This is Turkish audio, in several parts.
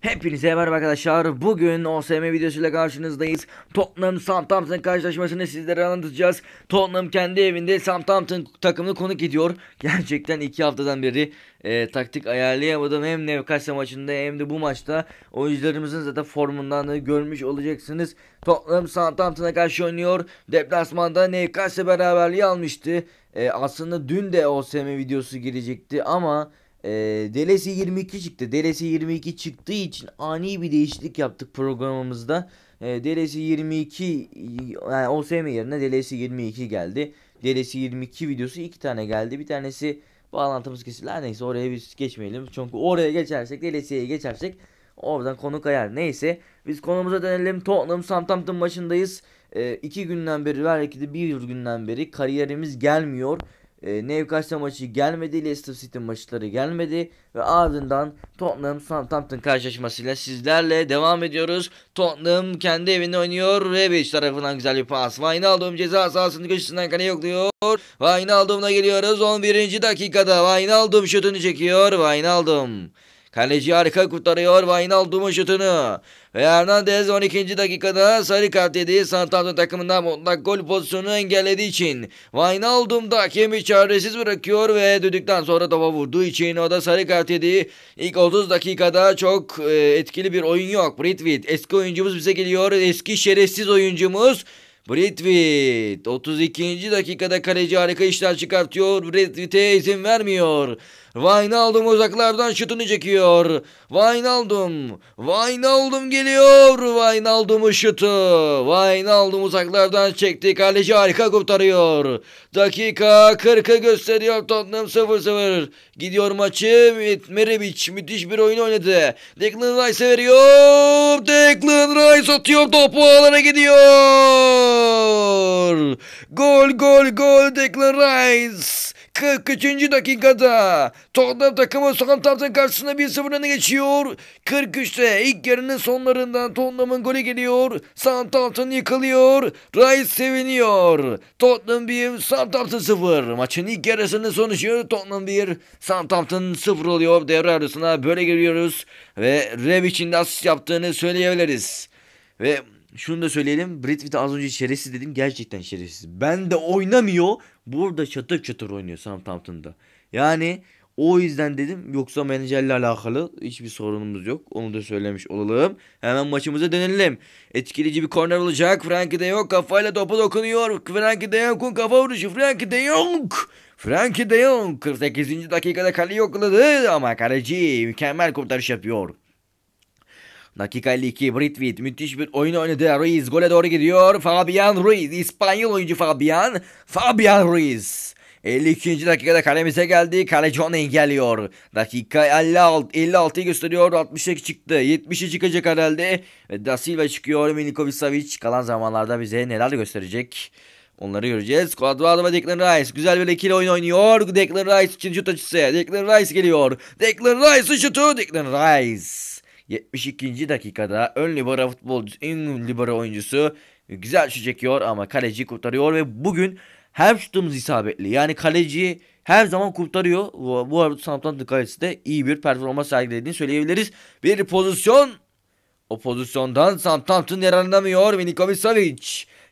Hepinize merhaba arkadaşlar. Bugün OSM videosuyla karşınızdayız. Tottenham Southampton karşılaşmasını sizlere anlatacağız. Tottenham kendi evinde Southampton takımını konuk ediyor. Gerçekten iki haftadan beri e, taktik ayarlayamadım. Hem Nevkasya maçında hem de bu maçta oyuncularımızın zaten formundan da görmüş olacaksınız. Tottenham Southampton'a karşı oynuyor. Deplasmanda Nevkasya beraberliği almıştı. E, aslında dün de OSM videosu girecekti ama... E, DLC 22 çıktı. DLC 22 çıktığı için ani bir değişiklik yaptık programımızda. E, DLC 22 yani OSM yerine DLC 22 geldi. DLC 22 videosu iki tane geldi. Bir tanesi bağlantımız kesildi. neyse oraya biz geçmeyelim. Çünkü oraya geçersek DLC'ye geçersek oradan konu kayar. Neyse biz konumuza dönelim. Tottenham Southampton maçındayız. E, iki günden beri belki de bir günden beri kariyerimiz gelmiyor e, Newcastle maçı gelmedi. Leicester City maçları gelmedi. Ve ardından Tottenham Southampton karşılaşmasıyla sizlerle devam ediyoruz. Tottenham kendi evinde oynuyor ve Beş tarafından güzel bir pas. Wijnaldum ceza sahasının köşesinden kaleye yokluyor. Wijnaldum'la geliyoruz 11. dakikada. Wijnaldum şutunu çekiyor. Wijnaldum. Kaleci harika kurtarıyor Wijnaldum'un şutunu. Ve Hernandez 12. dakikada sarı kart yedi. Southampton takımından mutlak gol pozisyonunu engellediği için. Wijnaldum da hakemi çaresiz bırakıyor ve düdükten sonra topa vurduğu için o da sarı kart yedi. İlk 30 dakikada çok e, etkili bir oyun yok. Britwood eski oyuncumuz bize geliyor. Eski şerefsiz oyuncumuz. Britwood 32. dakikada kaleci harika işler çıkartıyor. Britwood'e izin vermiyor. Wijnaldum uzaklardan şutunu çekiyor. Wijnaldum. Wijnaldum geliyor. Wijnaldum'un şutu. Wijnaldum uzaklardan çekti. Kaleci harika kurtarıyor. Dakika 40'ı gösteriyor Tottenham 0-0. Gidiyor maçı. Meribic müthiş bir oyun oynadı. Declan Rice veriyor. Declan Rice atıyor. Topu alana gidiyor. Gol gol gol Declan Rice. 43. dakikada Tottenham takımı Southampton karşısında 1-0 geçiyor. 43'te ilk yarının sonlarından Tottenham'ın golü geliyor. Southampton yıkılıyor. Rice seviniyor. Tottenham 1, Southampton 0. Maçın ilk yarısını sonuçluyor. Tottenham 1, Southampton 0 oluyor. Devre arasına böyle giriyoruz. Ve Revic'in de asist yaptığını söyleyebiliriz. Ve şunu da söyleyelim. Britfit az önce şerefsiz dedim. Gerçekten şerefsiz. Ben de oynamıyor. Burada çatır çatır oynuyor Southampton'da. Yani o yüzden dedim yoksa menajerle alakalı hiçbir sorunumuz yok. Onu da söylemiş olalım. Hemen maçımıza dönelim. Etkileyici bir korner olacak. Frankie de yok kafayla topa dokunuyor. Frankie de Jong'un kafa vuruşu. Frankie de yok Frankie de yok 48. dakikada kaleyi yokladı ama kaleci mükemmel kurtarış yapıyor. Dakika 52 Britwit müthiş bir oyun oynadı. Ruiz gole doğru gidiyor. Fabian Ruiz. İspanyol oyuncu Fabian. Fabian Ruiz. 52. dakikada kalemize geldi. Kaleci onu engelliyor. Dakika 56, 56'yı gösteriyor. 68 çıktı. 70'i çıkacak herhalde. Ve Da Silva çıkıyor. Milinkovic Savic kalan zamanlarda bize neler gösterecek. Onları göreceğiz. Quadrado ve Declan Rice. Güzel bir ikili oyun oynuyor. Declan Rice için şut açısı. Declan Rice geliyor. Declan Rice şutu. Declan Rice. 72. dakikada ön libero futbolcusu, ön libero oyuncusu e, güzel şu çekiyor ama kaleci kurtarıyor ve bugün her şutumuz isabetli. Yani kaleci her zaman kurtarıyor. Bu arada Southampton kalecisi de iyi bir performans sergilediğini söyleyebiliriz. Bir pozisyon o pozisyondan Southampton yararlanamıyor ve Nikovic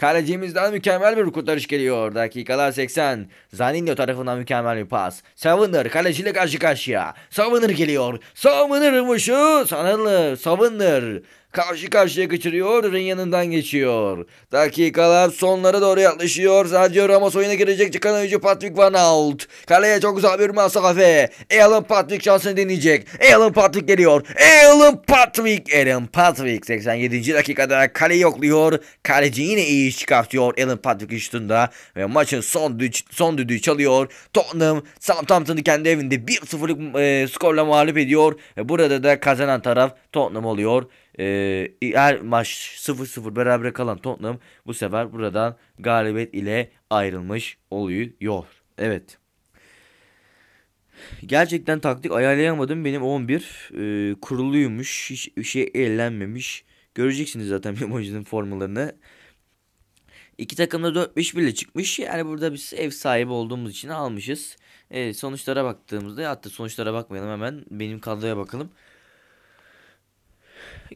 Kalecimizden mükemmel bir kurtarış geliyor. Dakikalar 80. Zaninho tarafından mükemmel bir pas. Savunur kaleciyle karşı karşıya. Savunur geliyor. Savunur vuruşu. Sanırlı. Savunur. Karşı karşıya kaçırıyor, ring yanından geçiyor. Dakikalar sonlara doğru yaklaşıyor. Sergio Ramos oyuna girecek çıkan oyuncu Patrick Van Ault. Kaleye çok güzel bir mesafe. Alan Patrick şansını deneyecek. Alan Patrick geliyor. Alan Patrick. Alan Patrick 87. dakikada kale yokluyor. Kaleci yine iyi iş çıkartıyor Alan Patrick üstünde. Ve maçın son, dü son düdüğü çalıyor. Tottenham Southampton'ı kendi evinde 1-0'lık e, skorla mağlup ediyor. Ve burada da kazanan taraf Tottenham oluyor. E, ee, her maç 0-0 beraber kalan Tottenham bu sefer buradan galibiyet ile ayrılmış oluyor. Evet. Gerçekten taktik ayarlayamadım. Benim 11 e, kuruluymuş. Hiç şey eğlenmemiş. Göreceksiniz zaten benim oyuncunun formalarını. İki da 4-5 bile çıkmış. Yani burada biz ev sahibi olduğumuz için almışız. Evet, sonuçlara baktığımızda hatta sonuçlara bakmayalım hemen. Benim kadroya bakalım.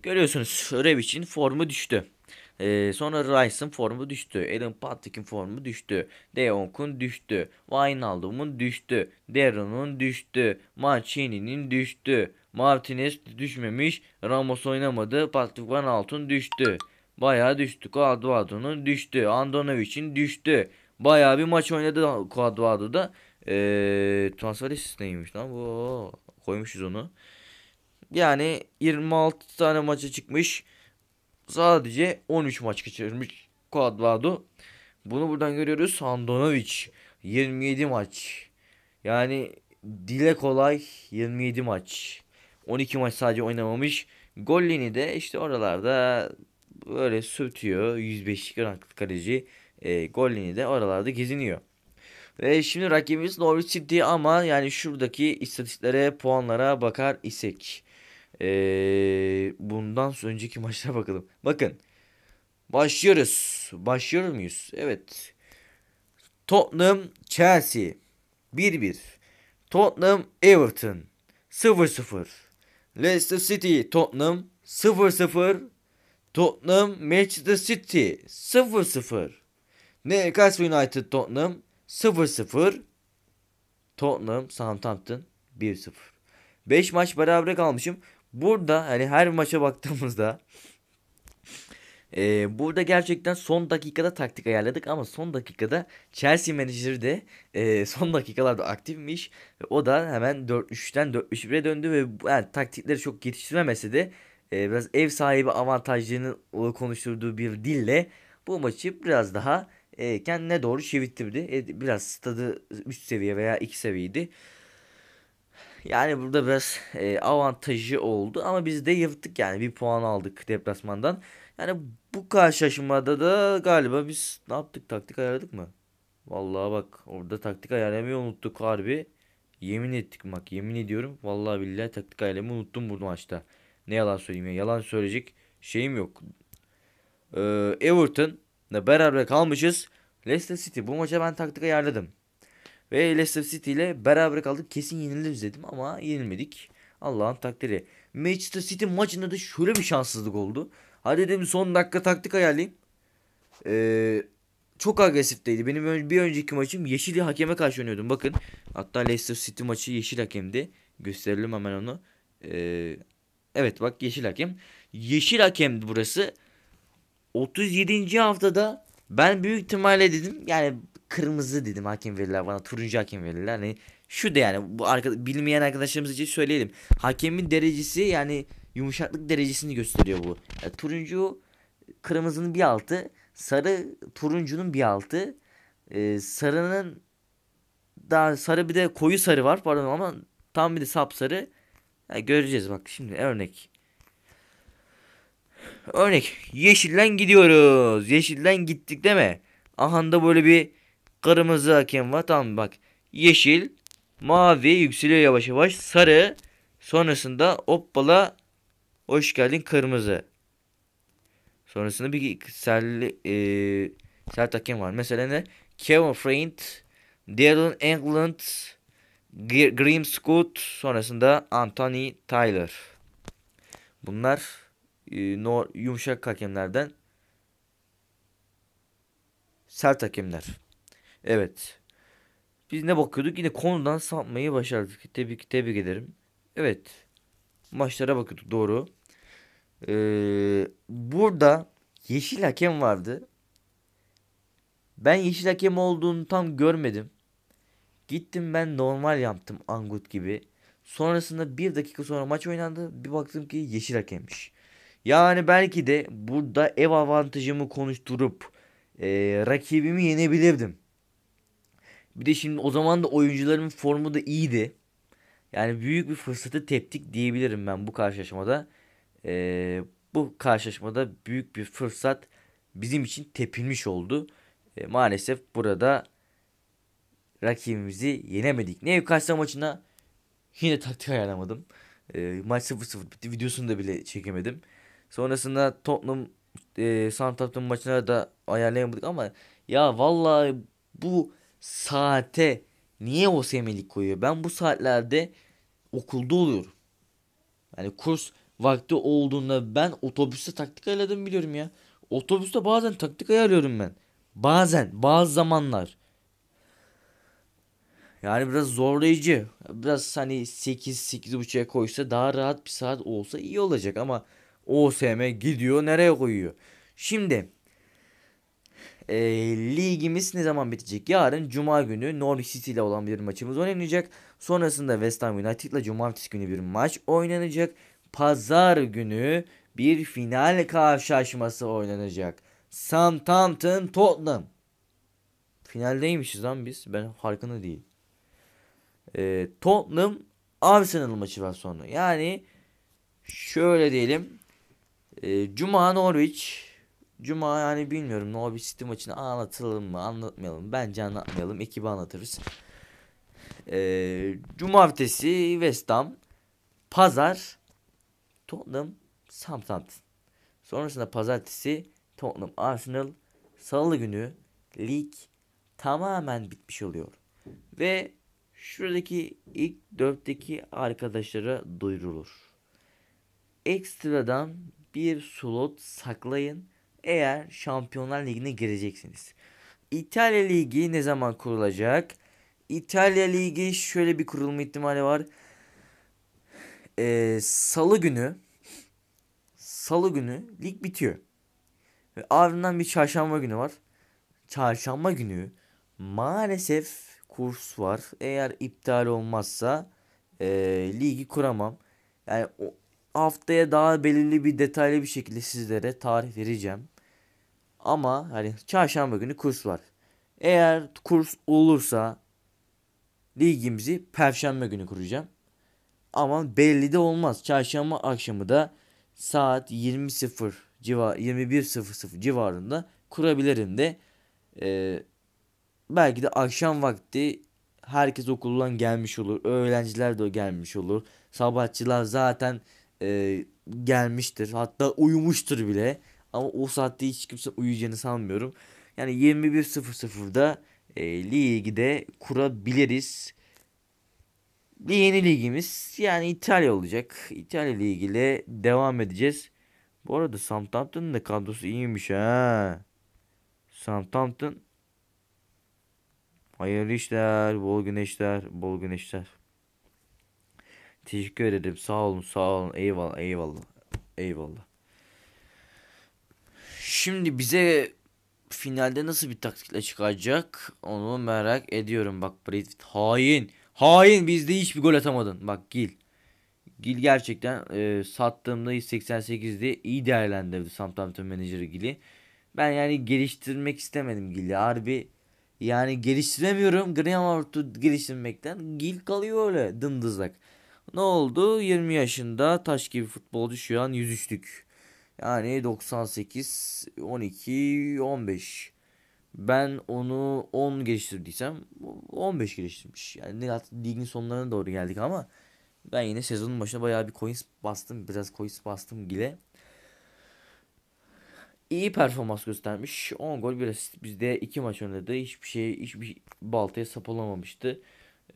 Görüyorsunuz için formu düştü. Ee, sonra Rice'ın formu düştü. Alan Patrick'in formu düştü. Deonk'un düştü. Wijnaldum'un düştü. Darren'un düştü. Mancini'nin düştü. Martinez düşmemiş. Ramos oynamadı. Patrick Van Altun düştü. Bayağı düştü. Cuadrado'nun düştü. Andonovic'in düştü. Bayağı bir maç oynadı Cuadrado'da. Ee, transfer neymiş lan bu? Koymuşuz onu. Yani 26 tane maça çıkmış. Sadece 13 maç kaçırmış Cuadrado. Bunu buradan görüyoruz. Sandonovic 27 maç. Yani dile kolay 27 maç. 12 maç sadece oynamamış. Gollini de işte oralarda böyle sürtüyor. 105'lik ranklı kaleci. E, Gollini de oralarda geziniyor. Ve şimdi rakibimiz Norwich City ama yani şuradaki istatistiklere, puanlara bakar isek. Ee, bundan önceki maçlara bakalım. Bakın. Başlıyoruz. Başlıyor muyuz? Evet. Tottenham Chelsea 1-1. Tottenham Everton 0-0. Leicester City Tottenham 0-0. Tottenham Manchester City 0-0. Newcastle United Tottenham 0-0. Tottenham Southampton 1-0. 5 maç berabere kalmışım burada hani her maça baktığımızda e, burada gerçekten son dakikada taktik ayarladık ama son dakikada Chelsea menajeri de e, son dakikalarda aktifmiş. O da hemen 4-3'ten 4-3-1'e döndü ve yani, taktikleri çok yetiştiremese de e, biraz ev sahibi avantajlarını konuşturduğu bir dille bu maçı biraz daha e, kendine doğru çevirttirdi. E, biraz stadı üst seviye veya iki seviyeydi. Yani burada biraz e, avantajı oldu ama biz de yırttık yani bir puan aldık deplasmandan. Yani bu karşılaşmada da galiba biz ne yaptık taktik ayarladık mı? Vallahi bak orada taktik ayarlamayı unuttuk harbi. Yemin ettik bak yemin ediyorum. Vallahi billahi taktik ayarlamayı unuttum bu maçta. Ne yalan söyleyeyim ya yalan söyleyecek şeyim yok. Ee, Everton'la beraber kalmışız. Leicester City bu maça ben taktik ayarladım. Ve Leicester City ile beraber kaldık. Kesin yeniliriz dedim ama yenilmedik. Allah'ın takdiri. Manchester City maçında da şöyle bir şanssızlık oldu. Hadi dedim son dakika taktik ayarlayayım. Ee, çok agresifleydi. Benim bir önceki maçım yeşili hakeme karşı oynuyordum. Bakın hatta Leicester City maçı yeşil hakemdi. Gösterelim hemen onu. Ee, evet bak yeşil hakem. Yeşil hakemdi burası. 37. haftada ben büyük ihtimalle dedim yani kırmızı dedim hakem verirler bana turuncu hakem verirler. Hani şu da yani bu arka, bilmeyen arkadaşlarımız için söyleyelim. Hakemin derecesi yani yumuşaklık derecesini gösteriyor bu. Yani turuncu kırmızının bir altı, sarı turuncunun bir altı, e, sarının daha sarı bir de koyu sarı var pardon ama tam bir de sap sarı. Yani göreceğiz bak şimdi örnek. Örnek yeşilden gidiyoruz. Yeşilden gittik değil mi? Ahanda böyle bir Kırmızı hakem var. Tamam bak. Yeşil. Mavi yükseliyor yavaş yavaş. Sarı. Sonrasında hoppala. Hoş geldin kırmızı. Sonrasında bir selli, e, sert hakem var. Mesela ne? Kevin Friend Darren England. Grim Scott. Sonrasında Anthony Tyler. Bunlar e, no, yumuşak hakemlerden sert hakemler. Evet. Biz ne bakıyorduk? Yine konudan sapmayı başardık. Tebrik, tebrik ederim. Evet. Maçlara bakıyorduk. Doğru. Ee, burada yeşil hakem vardı. Ben yeşil hakem olduğunu tam görmedim. Gittim ben normal yaptım Angut gibi. Sonrasında bir dakika sonra maç oynandı. Bir baktım ki yeşil hakemmiş. Yani belki de burada ev avantajımı konuşturup e, rakibimi yenebilirdim. Bir de şimdi o zaman da oyuncuların formu da iyiydi. Yani büyük bir fırsatı teptik diyebilirim ben bu karşılaşmada. Ee, bu karşılaşmada büyük bir fırsat bizim için tepilmiş oldu. E, maalesef burada rakibimizi yenemedik. Newcastle maçına yine taktik ayarlamadım. E, maç 0-0 bitti. Videosunu da bile çekemedim. Sonrasında Tottenham e, Southampton maçına da ayarlayamadık ama ya vallahi bu saate niye OSM'lik koyuyor? Ben bu saatlerde okulda oluyorum. Yani kurs vakti olduğunda ben otobüste taktik ayarladım biliyorum ya. Otobüste bazen taktik ayarlıyorum ben. Bazen, bazı zamanlar. Yani biraz zorlayıcı. Biraz hani 8 8.30'ya koysa daha rahat bir saat olsa iyi olacak ama OSM gidiyor nereye koyuyor? Şimdi e, ligimiz ne zaman bitecek? Yarın Cuma günü Norwich City ile olan bir maçımız oynanacak. Sonrasında West Ham United ile Cumartesi günü bir maç oynanacak. Pazar günü bir final karşılaşması oynanacak. Southampton Tottenham. Finaldeymişiz lan biz. Ben farkında değil. E, Tottenham Arsenal maçı var sonra. Yani şöyle diyelim. E, Cuma Norwich Cuma yani bilmiyorum Novi City maçını anlatalım mı anlatmayalım. Bence anlatmayalım. Ekibi anlatırız. Ee, Cumartesi West Ham. Pazar Tottenham Southampton. Sonrasında pazartesi Tottenham Arsenal. Salı günü lig tamamen bitmiş oluyor. Ve şuradaki ilk dörtteki arkadaşlara duyurulur. Ekstradan bir slot saklayın eğer Şampiyonlar Ligi'ne gireceksiniz. İtalya Ligi ne zaman kurulacak? İtalya Ligi şöyle bir kurulma ihtimali var. Ee, Salı günü Salı günü lig bitiyor. Ve ardından bir çarşamba günü var. Çarşamba günü maalesef kurs var. Eğer iptal olmazsa e, ligi kuramam. Yani o, haftaya daha belirli bir detaylı bir şekilde sizlere tarih vereceğim. Ama hani çarşamba günü kurs var. Eğer kurs olursa ligimizi perşembe günü kuracağım. Ama belli de olmaz. Çarşamba akşamı da saat 20.00 civar 21.00 civarında kurabilirim de e, belki de akşam vakti herkes okuldan gelmiş olur. Öğrenciler de gelmiş olur. Sabahçılar zaten e, gelmiştir. Hatta uyumuştur bile. Ama o saatte hiç kimse uyuyacağını sanmıyorum. Yani 21.00'da e, ligi de kurabiliriz. Bir yeni ligimiz yani İtalya olacak. İtalya ligiyle devam edeceğiz. Bu arada Southampton'ın da kadrosu iyiymiş ha. Southampton Hayırlı işler, bol güneşler, bol güneşler. Teşekkür ederim. Sağ olun, sağ olun. Eyvallah, eyvallah. Eyvallah. Şimdi bize finalde nasıl bir taktikle çıkacak onu merak ediyorum. Bak Bradford hain. Hain bizde hiçbir gol atamadın. Bak Gil. Gil gerçekten e, sattığımda 188'de iyi değerlendirdi Southampton menajeri Gil'i. Ben yani geliştirmek istemedim Gil'i. Harbi yani geliştiremiyorum. Graham Hart'u geliştirmekten Gil kalıyor öyle dımdızlak. Ne oldu? 20 yaşında taş gibi futbolcu şu an 103'lük. Yani 98, 12, 15. Ben onu 10 geliştirdiysem 15 geliştirmiş. Yani artık ligin sonlarına doğru geldik ama ben yine sezonun başına bayağı bir coins bastım. Biraz coins bastım bile. İyi performans göstermiş. 10 gol biraz. Bizde 2 maç oynadı. Hiçbir şey hiçbir baltaya sap olamamıştı.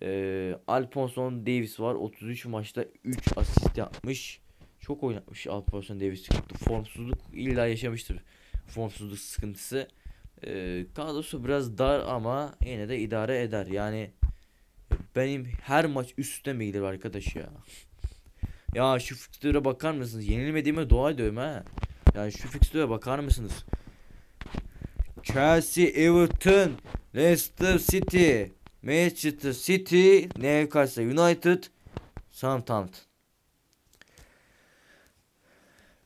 Ee, Alfonso Davis var. 33 maçta 3 asist yapmış. Çok oynatmış pozisyon Davis sıkıntı. Formsuzluk illa yaşamıştır. Formsuzluk sıkıntısı. Ee, kadrosu biraz dar ama yine de idare eder. Yani benim her maç üstüne mi gelir arkadaş ya? Ya şu fikstüre bakar mısınız? Yenilmediğime dua ediyorum ha. Yani şu fikstüre bakar mısınız? Chelsea, Everton, Leicester City, Manchester City, Newcastle United, Southampton.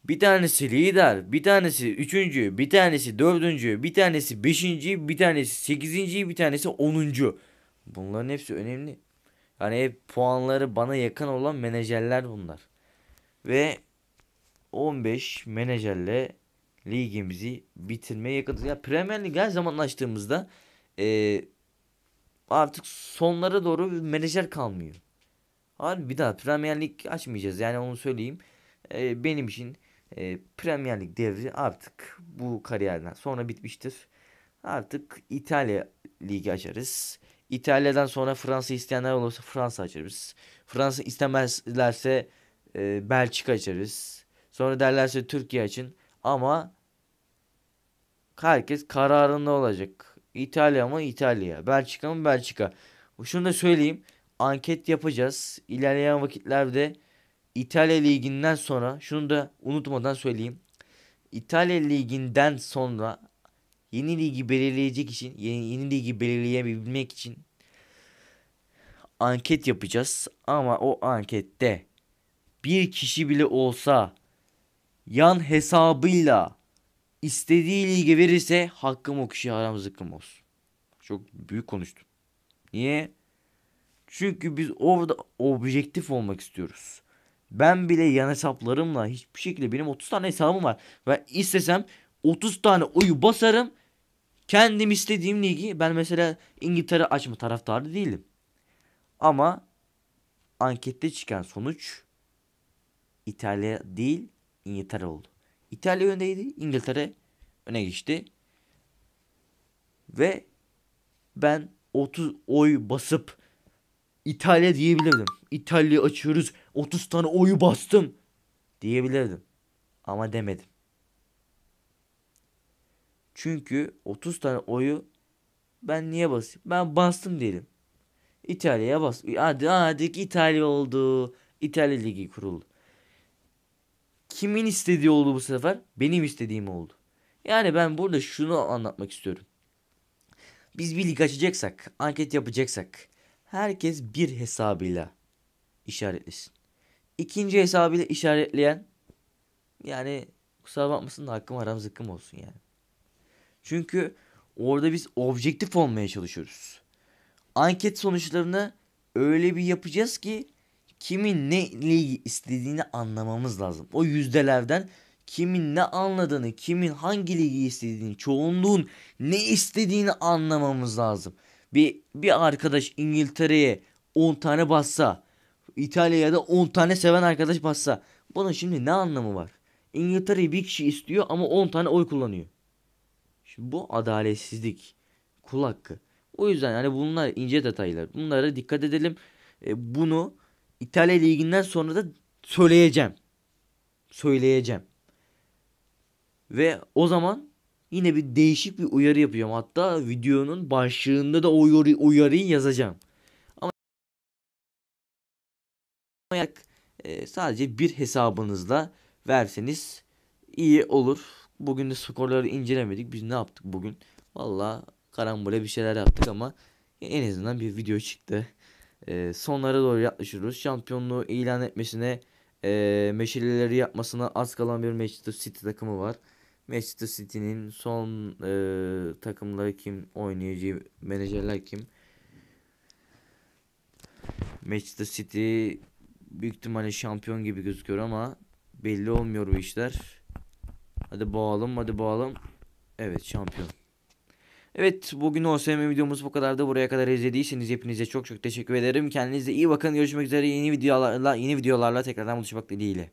Bir tanesi lider, bir tanesi üçüncü, bir tanesi dördüncü, bir tanesi beşinci, bir tanesi sekizinci, bir tanesi onuncu. Bunların hepsi önemli. yani hep puanları bana yakın olan menajerler bunlar. Ve 15 menajerle ligimizi bitirmeye yakınız. Ya Premier Lig her zamanlaştığımızda e, artık sonlara doğru menajer kalmıyor. Abi bir daha Premier Lig açmayacağız yani onu söyleyeyim. E, benim için e, Premier Lig devri artık bu kariyerden sonra bitmiştir. Artık İtalya Ligi açarız. İtalya'dan sonra Fransa isteyenler olursa Fransa açarız. Fransa istemezlerse e, Belçika açarız. Sonra derlerse Türkiye için ama herkes kararında olacak. İtalya mı İtalya, Belçika mı Belçika. Şunu da söyleyeyim. Anket yapacağız. İlerleyen vakitlerde İtalya Ligi'nden sonra şunu da unutmadan söyleyeyim. İtalya Ligi'nden sonra yeni ligi belirleyecek için, yeni, yeni ligi belirleyebilmek için anket yapacağız. Ama o ankette bir kişi bile olsa yan hesabıyla istediği ligi verirse hakkım o kişi haram zıkkım olsun. Çok büyük konuştum. Niye? Çünkü biz orada objektif olmak istiyoruz. Ben bile yan hesaplarımla hiçbir şekilde benim 30 tane hesabım var. ve istesem 30 tane oyu basarım. Kendim istediğim ligi ben mesela İngiltere açma taraftarı değilim. Ama ankette çıkan sonuç İtalya değil İngiltere oldu. İtalya öndeydi. İngiltere öne geçti. Ve ben 30 oy basıp İtalya diyebilirdim. İtalya açıyoruz. 30 tane oyu bastım diyebilirdim. Ama demedim. Çünkü 30 tane oyu ben niye basayım? Ben bastım diyelim. İtalya'ya bas. Hadi hadi İtalya oldu. İtalya Ligi kuruldu. Kimin istediği oldu bu sefer? Benim istediğim oldu. Yani ben burada şunu anlatmak istiyorum. Biz bir lig açacaksak, anket yapacaksak herkes bir hesabıyla işaretlesin ikinci hesabıyla işaretleyen yani kusura bakmasın da hakkım aram zıkkım olsun yani. Çünkü orada biz objektif olmaya çalışıyoruz. Anket sonuçlarını öyle bir yapacağız ki kimin ne istediğini anlamamız lazım. O yüzdelerden kimin ne anladığını, kimin hangi ligi istediğini, çoğunluğun ne istediğini anlamamız lazım. Bir, bir arkadaş İngiltere'ye 10 tane bassa İtalya'da 10 tane seven arkadaş bassa bunun şimdi ne anlamı var? İngiltere'yi bir kişi istiyor ama 10 tane oy kullanıyor. Şimdi bu adaletsizlik, kul hakkı. O yüzden hani bunlar ince detaylar. Bunlara dikkat edelim. E, bunu İtalya Ligi'nden sonra da söyleyeceğim. Söyleyeceğim. Ve o zaman yine bir değişik bir uyarı yapıyorum. Hatta videonun başlığında da o uyarıyı yazacağım. olarak e, sadece bir hesabınızla verseniz iyi olur. Bugün de skorları incelemedik. Biz ne yaptık bugün? Valla karambole bir şeyler yaptık ama en azından bir video çıktı. E, sonlara doğru yaklaşıyoruz. Şampiyonluğu ilan etmesine e, meşaleleri yapmasına az kalan bir Manchester City takımı var. Manchester City'nin son e, takımları kim oynayacağı menajerler kim? Manchester City büyük ihtimalle şampiyon gibi gözüküyor ama belli olmuyor bu işler. Hadi bağalım hadi bağalım. Evet şampiyon. Evet bugün OSM videomuz bu kadar da buraya kadar izlediyseniz hepinize çok çok teşekkür ederim. Kendinize iyi bakın. Görüşmek üzere yeni videolarla yeni videolarla tekrardan buluşmak dileğiyle.